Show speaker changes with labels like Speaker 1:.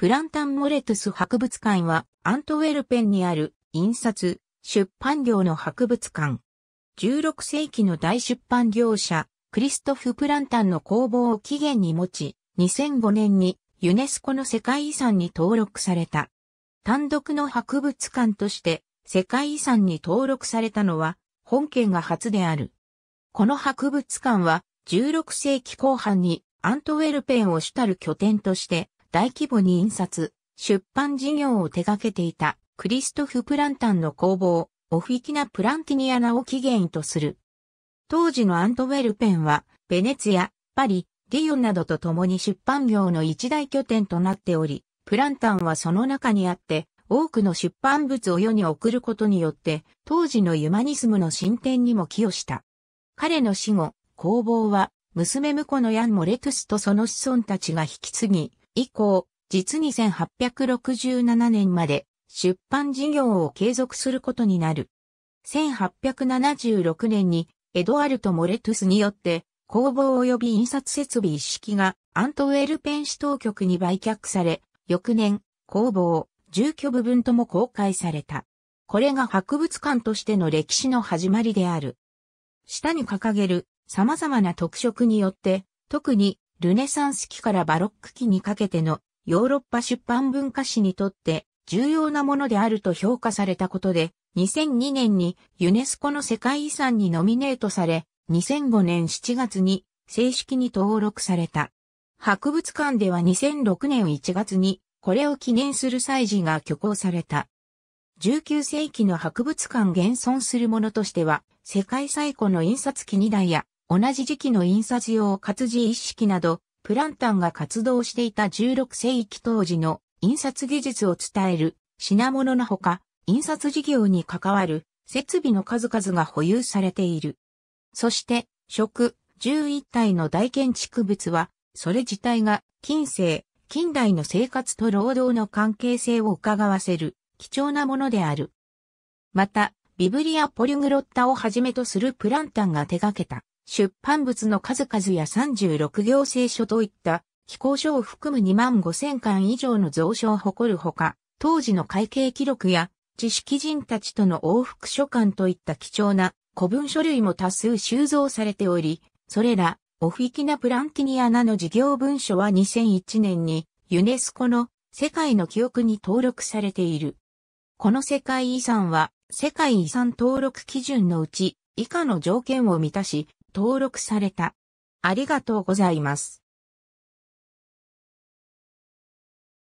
Speaker 1: プランタン・モレトス博物館はアントウェルペンにある印刷、出版業の博物館。16世紀の大出版業者、クリストフ・プランタンの工房を起源に持ち、2005年にユネスコの世界遺産に登録された。単独の博物館として世界遺産に登録されたのは本県が初である。この博物館は16世紀後半にアントウェルペンを主たる拠点として大規模に印刷、出版事業を手掛けていたクリストフ・プランタンの工房、オフィキナ・プランティニアナを起源とする。当時のアントウェルペンは、ベネツヤ、パリ、リオンなどと共に出版業の一大拠点となっており、プランタンはその中にあって、多くの出版物を世に送ることによって、当時のユマニスムの進展にも寄与した。彼の死後、工房は、娘婿のヤン・モレトゥスとその子孫たちが引き継ぎ、以降、実に1867年まで出版事業を継続することになる。1876年にエドワルト・モレトゥスによって工房及び印刷設備一式がアントウェルペン市当局に売却され、翌年工房、住居部分とも公開された。これが博物館としての歴史の始まりである。下に掲げる様々な特色によって、特にルネサンス期からバロック期にかけてのヨーロッパ出版文化史にとって重要なものであると評価されたことで、2002年にユネスコの世界遺産にノミネートされ、2005年7月に正式に登録された。博物館では2006年1月にこれを記念する祭事が挙行された。19世紀の博物館現存するものとしては、世界最古の印刷機2台や同じ時期の印刷用活字一式など、プランタンが活動していた16世紀当時の印刷技術を伝える品物のほか、印刷事業に関わる設備の数々が保有されている。そして、食、11体の大建築物は、それ自体が近世、近代の生活と労働の関係性を伺わせる貴重なものである。また、ビブリア・ポリグロッタをはじめとするプランタンが手掛けた出版物の数々や36行政書といった飛行書を含む2万5000巻以上の蔵書を誇るほか、当時の会計記録や知識人たちとの往復書簡といった貴重な古文書類も多数収蔵されており、それらオフィキナ・プランティニアナの事業文書は2001年にユネスコの世界の記憶に登録されている。この世界遺産は世界遺産登録基準のうち以下の条件を満たし、登録された。ありがとうございます。